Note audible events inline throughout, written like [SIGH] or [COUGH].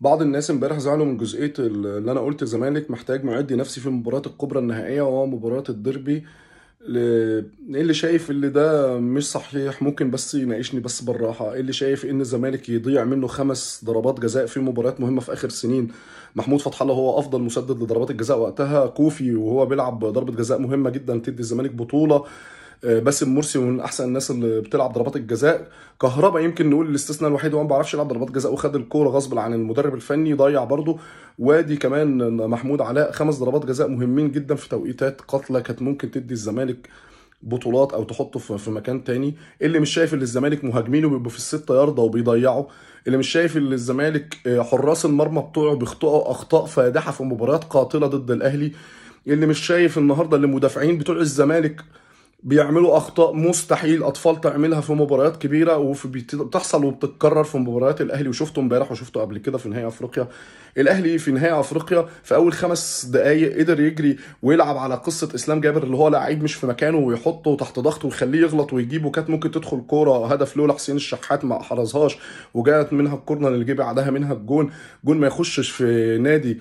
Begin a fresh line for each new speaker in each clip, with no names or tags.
بعض الناس امبارح زعلوا من جزئيه اللي انا قلت الزمالك محتاج معدي نفسي في المباراه الكبرى النهائيه وهو مباراه الديربي ايه اللي شايف اللي ده مش صحيح ممكن بس يناقشني بس بالراحه ايه اللي شايف ان الزمالك يضيع منه خمس ضربات جزاء في مباريات مهمه في اخر سنين محمود فتح الله هو افضل مسدد لضربات الجزاء وقتها كوفي وهو بيلعب ضربه جزاء مهمه جدا تدي الزمالك بطوله آه، باسم مرسي من احسن الناس اللي بتلعب ضربات الجزاء كهربا يمكن نقول الاستثناء الوحيد هو ما بيعرفش يلعب ضربات جزاء وخد الكوره غصب عن المدرب الفني ضيع برضه وادي كمان محمود علاء خمس ضربات جزاء مهمين جدا في توقيتات قاتله كانت ممكن تدي الزمالك بطولات او تحطه في مكان تاني اللي مش شايف ان الزمالك مهاجمينه بيبقوا في الستة يارده وبيضيعوا اللي مش شايف ان الزمالك آه، حراس المرمى بتوعه بيخطئوا اخطاء فادحه في مباريات قاتله ضد الاهلي اللي مش شايف النهارده اللي مدافعين بتوع الزمالك بيعملوا اخطاء مستحيل اطفال تعملها في مباريات كبيره وبتحصل وبتتكرر في مباريات الاهلي وشفته امبارح وشفته قبل كده في نهائي افريقيا الاهلي في نهائي افريقيا في اول خمس دقائق قدر يجري ويلعب على قصه اسلام جابر اللي هو لعيب مش في مكانه ويحطه تحت ضغط ويخليه يغلط ويجيبه كانت ممكن تدخل كوره هدف لولا حسين الشحات ما حرزهاش وجات منها الكورنر اللي جه بعدها منها الجون جون ما يخشش في نادي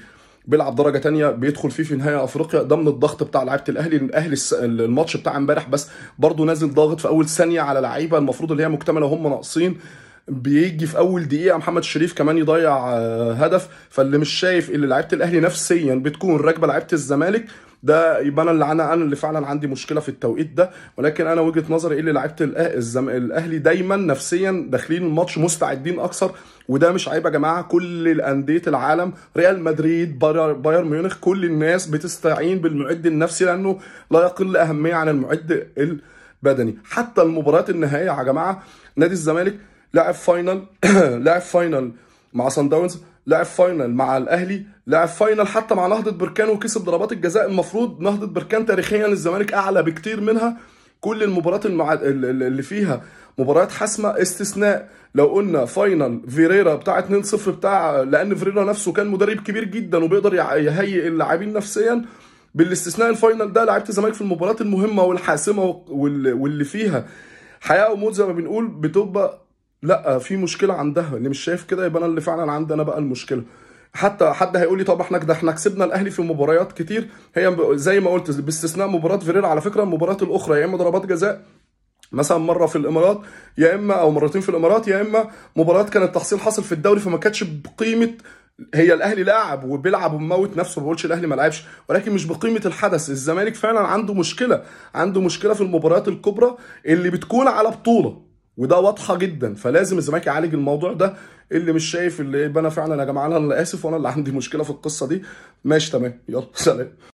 بيلعب درجه تانية بيدخل فيه في نهائي افريقيا ده من الضغط بتاع لعيبه الاهلي الاهلي الماتش بتاع امبارح بس برضه نازل ضاغط في اول ثانيه على لعيبه المفروض اللي هي مكتمله هم ناقصين بيجي في اول دقيقه محمد شريف كمان يضيع آه، هدف فاللي مش شايف اللي لعيبه الاهلي نفسيا بتكون راكبه لعيبه الزمالك ده يبقى انا اللي انا انا اللي فعلا عندي مشكله في التوقيت ده ولكن انا وجهه نظري ايه اللي لعيبه الزم... الاهلي دايما نفسيا داخلين الماتش مستعدين اكثر وده مش عيب يا جماعه كل الانديه العالم ريال مدريد بايرن ميونخ كل الناس بتستعين بالمعد النفسي لانه لا يقل اهميه عن المعد البدني حتى المباريات النهائيه يا جماعه نادي الزمالك لعب فاينل [COUGHS] لعب فاينل مع سان داونز لعب فاينل مع الاهلي لعب فاينل حتى مع نهضه بركان وكسب ضربات الجزاء المفروض نهضه بركان تاريخيا الزمالك اعلى بكتير منها كل المباريات المع... اللي فيها مباريات حاسمه استثناء لو قلنا فاينل فيريرا بتاع 2-0 بتاع لان فيريرا نفسه كان مدرب كبير جدا وبيقدر يهيئ اللاعبين نفسيا بالاستثناء الفاينل ده لعيبه الزمالك في المباريات المهمه والحاسمه واللي فيها حياه وموت زي ما بنقول بتبقى لا في مشكله عندها اللي مش شايف كده يبقى انا اللي فعلا عندي انا بقى المشكله حتى حد هيقول لي طب احنا ده احنا كسبنا الاهلي في مباريات كتير هي زي ما قلت باستثناء مباراه فيريرا على فكره المباريات الاخرى يا اما ضربات جزاء مثلا مره في الامارات يا اما او مرتين في الامارات يا اما مباريات كانت تحصيل حاصل في الدوري فما كانتش بقيمه هي الاهلي لاعب وبيلعب ومموت نفسه ما بقولش الاهلي ما لعبش ولكن مش بقيمه الحدث الزمالك فعلا عنده مشكله عنده مشكله في المباريات الكبرى اللي بتكون على بطوله وده واضحه جدا فلازم الزمالك يعالج الموضوع ده اللي مش شايف اللي يبقى انا فعلا يا جماعه انا اللي اسف وانا اللي عندي مشكله في القصه دي ماشي تمام يلا سلام